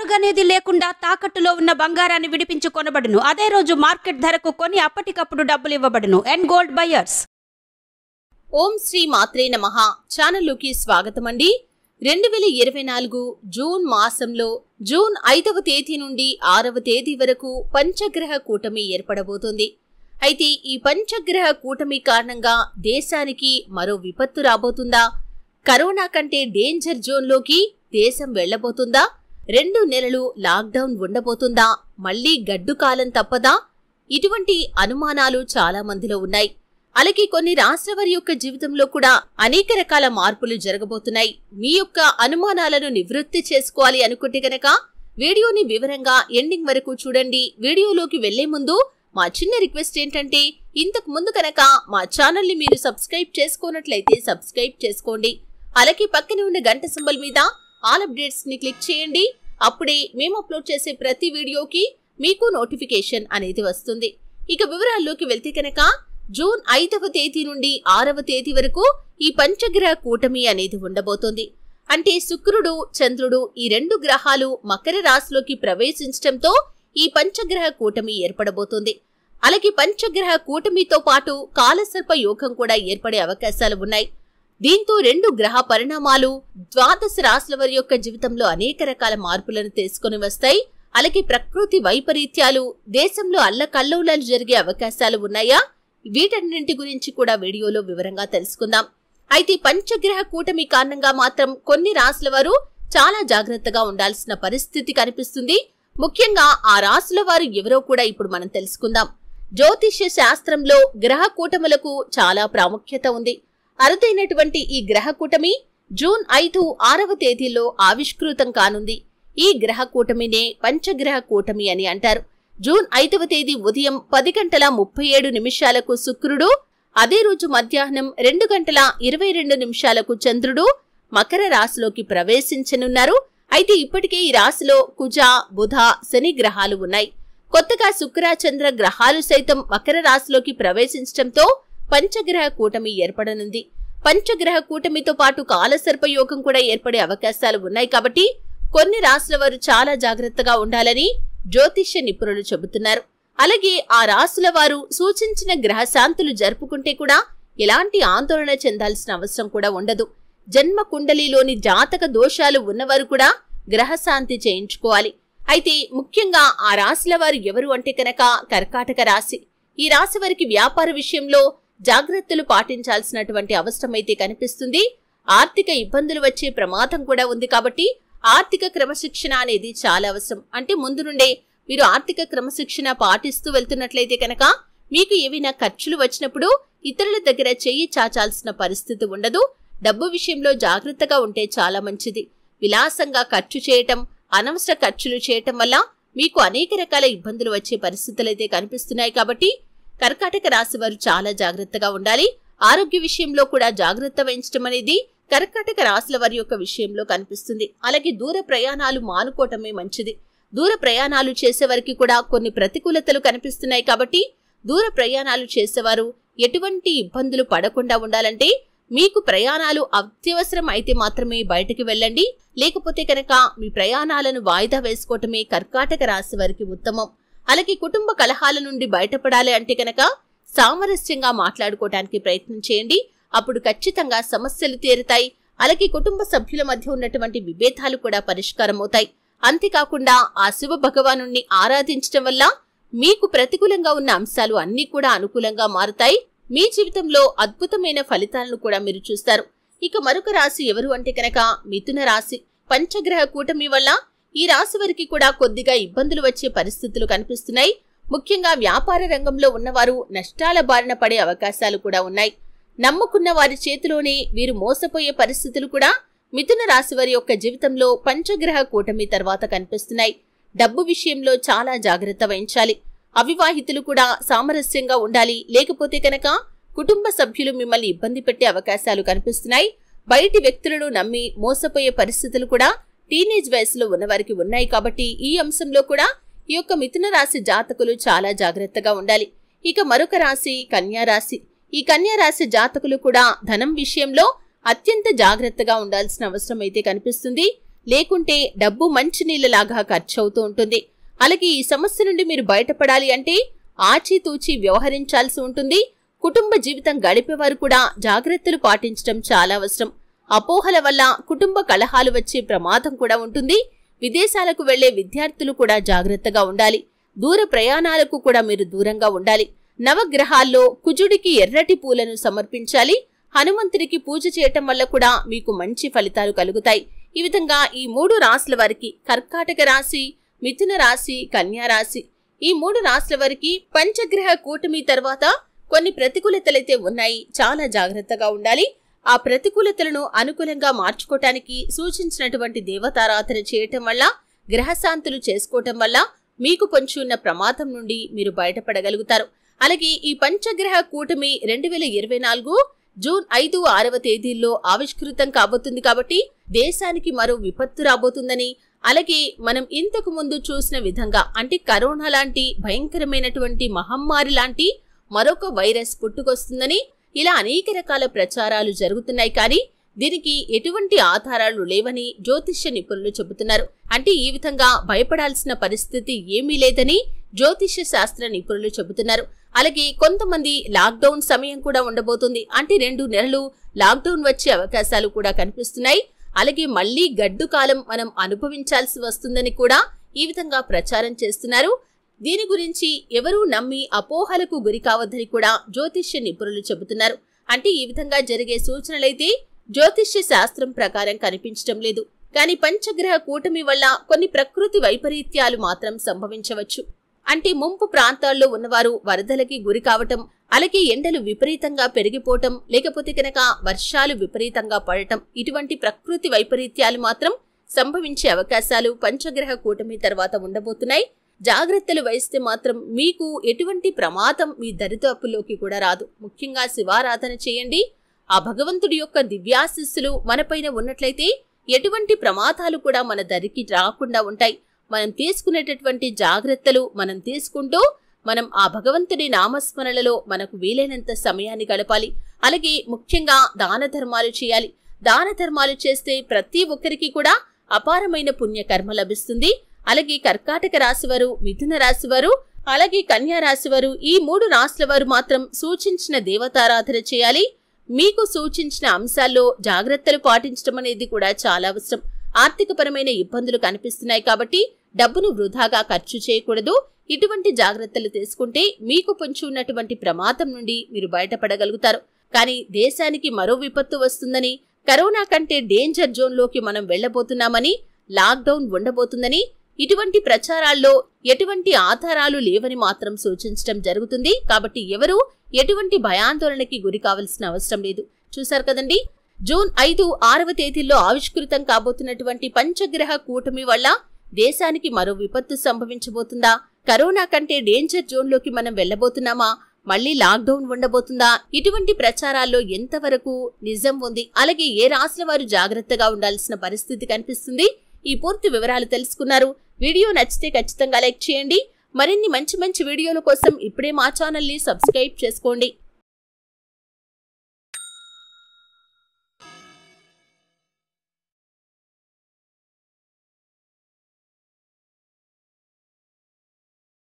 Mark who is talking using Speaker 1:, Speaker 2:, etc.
Speaker 1: అరుగనేది లేకుండా తాకట్టులో ఉన్న బంగారాన్ని విడిపించి కొనబడును అదే రోజు మార్కెట్ ధరకు కొని అప్పటికప్పుడు డబ్బులు ఇవ్వబడును and gold buyers Om Shri Matre Nama ఛానల్లోకి స్వాగతం అండి రెండు వేల ఇరవై నాలుగు జూన్ మాసంలో జూన్ ఐదవ తేదీ నుండి ఆరవ తేదీ వరకు పంచగ్రహ కూటమి ఏర్పడబోతోంది అయితే ఈ పంచగ్రహ కూటమి కారణంగా దేశానికి మరో విపత్తు రాబోతుందా కరోనా కంటే డేంజర్ జోన్లోకి దేశం వెళ్లబోతుందా రెండు నెలలు లాక్డౌన్ ఉండబోతుందా మళ్లీ గడ్డు కాలం తప్పదా ఇటువంటి అనుమానాలు చాలా మందిలో ఉన్నాయి అలాగే కొన్ని రాష్ట్ర వారి యొక్క జీవితంలో కూడా అనేక రకాల మార్పులు జరగబోతున్నాయి మీ యొక్క అనుమానాలను నివృత్తి చేసుకోవాలి అనుకుంటే గనక వీడియోని వివరంగా ఎండింగ్ వరకు చూడండి వీడియోలోకి వెళ్లే ముందు మా చిన్న రిక్వెస్ట్ ఏంటంటే ఇంతకు ముందు కనుక మా ని మీరు సబ్స్క్రైబ్ చేసుకోనట్లయితే సబ్స్క్రైబ్ చేసుకోండి అలాగే పక్కనే ఉన్న గంట సింబల్ మీద ఆల్ అప్డేట్స్ని క్లిక్ చేయండి అప్పుడే మేము అప్లోడ్ చేసే ప్రతి వీడియోకి మీకు నోటిఫికేషన్ అనేది వస్తుంది ఇక వివరాల్లోకి వెళ్తే కనుక జూన్ ఐదవ తేదీ నుండి ఆరవ తేదీ వరకు ఈ పంచగ్రహ కూటమి అనేది ఉండబోతోంది అంటే శుక్రుడు చంద్రుడు ఈ రెండు గ్రహాలు మకర రాశిలోకి ప్రవేశించడంతో ఈ పంచగ్రహ కూటమి ఏర్పడబోతోంది అలాగే పంచగ్రహ కూటమితో పాటు కాలసర్ప యోగం కూడా ఏర్పడే అవకాశాలు ఉన్నాయి దీంతో రెండు గ్రహ పరిణామాలు ద్వాదశ రాశుల వారి యొక్క జీవితంలో అనేక రకాల మార్పులను తెలుసుకుని వస్తాయి అలాగే ప్రకృతి వైపరీత్యాలు దేశంలో అల్లకల్లోలాలు జరిగే అవకాశాలు ఉన్నాయా వీటన్నింటి గురించి కూడా వీడియోలో వివరంగా తెలుసుకుందాం అయితే పంచగ్రహ కూటమి కారణంగా మాత్రం కొన్ని రాశుల వారు చాలా జాగ్రత్తగా ఉండాల్సిన పరిస్థితి కనిపిస్తుంది ముఖ్యంగా ఆ రాశుల వారు ఎవరో కూడా ఇప్పుడు మనం తెలుసుకుందాం జ్యోతిష్య శాస్త్రంలో గ్రహ కూటములకు చాలా ప్రాముఖ్యత ఉంది అరుదైనటువంటి ఈ గ్రహకూటమి జూన్ ఐదు ఆరవ తేదీలో ఆవిష్కృతం కానుంది ఈ గ్రహకూటమినే పంచగ్రహ కూటమి అని అంటారు జూన్ ఐదవ తేదీ ఉదయం పది గంటల ముప్పై ఏడు నిమిషాలకు శుక్రుడు అదే రోజు మధ్యాహ్నం రెండు గంటల ఇరవై రెండు నిమిషాలకు చంద్రుడు మకర రాశిలోకి ప్రవేశించనున్నారు అయితే ఇప్పటికే ఈ రాశిలో కుజ బుధ శని గ్రహాలు ఉన్నాయి కొత్తగా శుక్ర చంద్ర గ్రహాలు సైతం మకర రాశిలోకి ప్రవేశించడంతో పంచగ్రహ కూటమి ఏర్పడనుంది పంచగ్రహ కూటమితో పాటు కాలసర్పయోగం కూడా ఏర్పడే అవకాశాలు ఉన్నాయి కాబట్టి కొన్ని రాసుల వారు చాలా జాగ్రత్తగా ఉండాలని జ్యోతిష్య నిపుణులు చెబుతున్నారు అలాగే ఆ రాసుల వారు సూచించిన గ్రహశాంతులు జరుపుకుంటే కూడా ఎలాంటి ఆందోళన చెందాల్సిన అవసరం కూడా ఉండదు జన్మ కుండలిలోని జాతక దోషాలు ఉన్నవారు కూడా గ్రహశాంతి చేయించుకోవాలి అయితే ముఖ్యంగా ఆ రాశుల వారు ఎవరు అంటే కనుక కర్కాటక రాశి ఈ రాశి వారికి వ్యాపార విషయంలో జాగ్రత్తలు పాటించాల్సినటువంటి అవసరమైతే కనిపిస్తుంది ఆర్థిక ఇబ్బందులు వచ్చే ప్రమాదం కూడా ఉంది కాబట్టి ఆర్థిక క్రమశిక్షణ అనేది చాలా అవసరం అంటే ముందు నుండే మీరు ఆర్థిక క్రమశిక్షణ పాటిస్తూ వెళ్తున్నట్లయితే కనుక మీకు ఏవైనా ఖర్చులు వచ్చినప్పుడు ఇతరుల దగ్గర చెయ్యి చాచాల్సిన పరిస్థితి ఉండదు డబ్బు విషయంలో జాగ్రత్తగా ఉంటే చాలా మంచిది విలాసంగా ఖర్చు చేయటం అనవసర ఖర్చులు చేయటం వల్ల మీకు అనేక రకాల ఇబ్బందులు వచ్చే పరిస్థితులు అయితే కనిపిస్తున్నాయి కాబట్టి కర్కాటక రాశి వారు చాలా జాగ్రత్తగా ఉండాలి ఆరోగ్య విషయంలో కూడా జాగ్రత్త వహించడం అనేది కర్కాటక రాశుల వారి యొక్క విషయంలో కనిపిస్తుంది అలాగే దూర ప్రయాణాలు మానుకోవటమే మంచిది దూర ప్రయాణాలు చేసేవారికి కూడా కొన్ని ప్రతికూలతలు కనిపిస్తున్నాయి కాబట్టి దూర ప్రయాణాలు చేసేవారు ఎటువంటి ఇబ్బందులు పడకుండా ఉండాలంటే మీకు ప్రయాణాలు అత్యవసరం అయితే మాత్రమే బయటకు వెళ్ళండి లేకపోతే కనుక మీ ప్రయాణాలను వాయిదా వేసుకోవటమే కర్కాటక రాశి వారికి ఉత్తమం అలాగే కుటుంబ కలహాల నుండి బయటపడాలి అంటే కనుక సామరస్యంగా మాట్లాడుకోవడానికి ప్రయత్నం చేయండి అప్పుడు ఖచ్చితంగా సమస్యలు తీరుతాయి అలాగే కుటుంబ సభ్యుల మధ్య ఉన్నటువంటి విభేదాలు కూడా పరిష్కారం అవుతాయి అంతేకాకుండా ఆ శివ భగవాను ఆరాధించడం వల్ల మీకు ప్రతికూలంగా ఉన్న అంశాలు అన్నీ కూడా అనుకూలంగా మారుతాయి మీ జీవితంలో అద్భుతమైన ఫలితాలను కూడా మీరు చూస్తారు ఇక మరొక రాశి ఎవరు అంటే కనుక మిథున రాశి పంచగ్రహ కూటమి వల్ల ఈ రాశి వారికి కూడా కొద్దిగా ఇబ్బందులు వచ్చే పరిస్థితులు కనిపిస్తున్నాయి ముఖ్యంగా వ్యాపార రంగంలో ఉన్నవారు నష్టాల బారిన పడే అవకాశాలు కూడా ఉన్నాయి నమ్ముకున్న వారి చేతిలోనే వీరు మోసపోయే పరిస్థితులు కూడా మిథున రాశి వారి యొక్క జీవితంలో పంచగ్రహ కూటమి తర్వాత కనిపిస్తున్నాయి డబ్బు విషయంలో చాలా జాగ్రత్త వహించాలి అవివాహితులు కూడా సామరస్యంగా ఉండాలి లేకపోతే కనుక కుటుంబ సభ్యులు మిమ్మల్ని ఇబ్బంది పెట్టే అవకాశాలు కనిపిస్తున్నాయి బయటి వ్యక్తులను నమ్మి మోసపోయే పరిస్థితులు కూడా టీనేజ్ వయసులో ఉన్నవారికి ఉన్నాయి కాబట్టి ఈ అంశంలో కూడా ఈ యొక్క మిథున రాశి జాతకులు చాలా జాగ్రత్తగా ఉండాలి ఇక మరొక రాశి కన్యా రాశి ఈ కన్యా రాశి జాతకులు కూడా ధనం విషయంలో అత్యంత జాగ్రత్తగా ఉండాల్సిన అవసరం అయితే కనిపిస్తుంది లేకుంటే డబ్బు మంచి నీళ్ళలాగా ఖర్చు అవుతూ ఉంటుంది అలాగే ఈ సమస్య నుండి మీరు బయటపడాలి అంటే ఆచితూచి వ్యవహరించాల్సి ఉంటుంది కుటుంబ జీవితం గడిపేవారు కూడా జాగ్రత్తలు పాటించడం చాలా అవసరం అపోహల వల్ల కుటుంబ కలహాలు వచ్చే ప్రమాదం కూడా ఉంటుంది విదేశాలకు వెళ్లే విద్యార్థులు కూడా జాగ్రత్తగా ఉండాలి దూర ప్రయాణాలకు కూడా మీరు దూరంగా ఉండాలి నవగ్రహాల్లో కుజుడికి ఎర్రటి పూలను సమర్పించాలి హనుమంతుడికి పూజ చేయటం వల్ల కూడా మీకు మంచి ఫలితాలు కలుగుతాయి ఈ విధంగా ఈ మూడు రాశుల వారికి కర్కాటక రాశి మిథున రాశి కన్యా రాశి ఈ మూడు రాశుల వారికి పంచగ్రహ కూటమి తర్వాత కొన్ని ప్రతికూలతలైతే ఉన్నాయి చాలా జాగ్రత్తగా ఉండాలి ఆ ప్రతికూలతలను అనుకూలంగా మార్చుకోవటానికి సూచించినటువంటి దేవతారాధన చేయటం వల్ల గ్రహశాంతులు చేసుకోవటం వల్ల మీకు పొంచి ఉన్న ప్రమాదం నుండి మీరు బయటపడగలుగుతారు అలాగే ఈ పంచగ్రహ కూటమి రెండు వేల ఇరవై నాలుగు జూన్ ఐదు ఆరవ తేదీల్లో ఆవిష్కృతం కాబోతుంది కాబట్టి దేశానికి మరో విపత్తు రాబోతుందని అలాగే మనం ఇంతకు ముందు చూసిన విధంగా అంటే కరోనా లాంటి భయంకరమైనటువంటి మహమ్మారి లాంటి మరొక వైరస్ పుట్టుకొస్తుందని ఇలా అనేక రకాల ప్రచారాలు జరుగుతున్నాయి కానీ దీనికి ఎటువంటి ఆధారాలు లేవని జ్యోతిష్య నిపుణులు చెబుతున్నారు అంటే ఈ విధంగా భయపడాల్సిన పరిస్థితి ఏమీ లేదని జ్యోతిష్య శాస్త్ర నిపుణులు చెబుతున్నారు అలాగే కొంతమంది లాక్డౌన్ సమయం కూడా ఉండబోతుంది అంటే రెండు నెలలు లాక్డౌన్ వచ్చే అవకాశాలు కూడా కనిపిస్తున్నాయి అలాగే మళ్లీ గడ్డు కాలం మనం అనుభవించాల్సి వస్తుందని కూడా ఈ విధంగా ప్రచారం చేస్తున్నారు దీని గురించి ఎవరూ నమ్మి అపోహలకు గురి కావద్దని కూడా జ్యోతిష్య నిపుణులు చెబుతున్నారు అంటే ఈ విధంగా జరిగే సూచనలైతే జ్యోతిష్య శాస్త్రం ప్రకారం కనిపించడం లేదు కానీ పంచగ్రహ కూటమి వల్ల కొన్ని ప్రకృతి వైపరీత్యాలు మాత్రం సంభవించవచ్చు అంటే ముంపు ప్రాంతాల్లో ఉన్నవారు వరదలకి గురి కావటం అలాగే ఎండలు విపరీతంగా పెరిగిపోవటం లేకపోతే కనుక వర్షాలు విపరీతంగా పడటం ఇటువంటి ప్రకృతి వైపరీత్యాలు మాత్రం సంభవించే అవకాశాలు పంచగ్రహ కూటమి తర్వాత ఉండబోతున్నాయి జాగ్రత్తలు వహిస్తే మాత్రం మీకు ఎటువంటి ప్రమాదం మీ దరిదాపులోకి కూడా రాదు ముఖ్యంగా శివారాధన చేయండి ఆ భగవంతుడి యొక్క దివ్యాశిస్సులు మనపైన ఉన్నట్లయితే ఎటువంటి ప్రమాదాలు కూడా మన దరికి రాకుండా ఉంటాయి మనం తీసుకునేటటువంటి జాగ్రత్తలు మనం తీసుకుంటూ మనం ఆ భగవంతుడి నామస్మరణలో మనకు వీలైనంత సమయాన్ని గడపాలి అలాగే ముఖ్యంగా దాన ధర్మాలు చేయాలి దాన ధర్మాలు చేస్తే ప్రతి ఒక్కరికి కూడా అపారమైన పుణ్యకర్మ లభిస్తుంది అలాగే కర్కాటక రాశి వారు మిథున వారు అలాగే కన్యా రాశి వారు ఈ మూడు రాశుల వారు మాత్రం సూచించిన దేవతారాధన చేయాలి మీకు సూచించిన అంశాల్లో జాగ్రత్తలు పాటించడం అనేది కూడా చాలా అవసరం ఆర్థికపరమైన ఇబ్బందులు కనిపిస్తున్నాయి కాబట్టి డబ్బును వృధాగా ఖర్చు చేయకూడదు ఇటువంటి జాగ్రత్తలు తీసుకుంటే మీకు పొంచి ఉన్నటువంటి ప్రమాదం నుండి మీరు బయటపడగలుగుతారు కానీ దేశానికి మరో విపత్తు వస్తుందని కరోనా కంటే డేంజర్ జోన్లోకి మనం వెళ్లబోతున్నామని లాక్డౌన్ ఉండబోతుందని ఇటువంటి ప్రచారాల్లో ఎటువంటి ఆధారాలు లేవని మాత్రం సూచించడం జరుగుతుంది కాబట్టి ఎవరూ ఎటువంటి భయాందోళనకి గురి కావాల్సిన అవసరం లేదు చూశారు కదండి జూన్ ఐదు ఆరవ తేదీల్లో ఆవిష్కృతం కాబోతున్నటువంటి పంచగ్రహ కూటమి వల్ల దేశానికి మరో విపత్తు సంభవించబోతుందా కరోనా కంటే డేంజర్ జోన్లోకి మనం వెళ్ళబోతున్నామా మళ్లీ లాక్డౌన్ ఉండబోతుందా ఇటువంటి ప్రచారాల్లో ఎంతవరకు నిజం ఉంది అలాగే ఏ రాసిన వారు జాగ్రత్తగా ఉండాల్సిన పరిస్థితి కనిపిస్తుంది ఈ పూర్తి వివరాలు తెలుసుకున్నారు వీడియో నచ్చితే ఖచ్చితంగా లైక్ చేయండి మరిన్ని మంచి మంచి వీడియోల కోసం ఇప్పుడే మా ఛానల్ని సబ్స్క్రైబ్ చేసుకోండి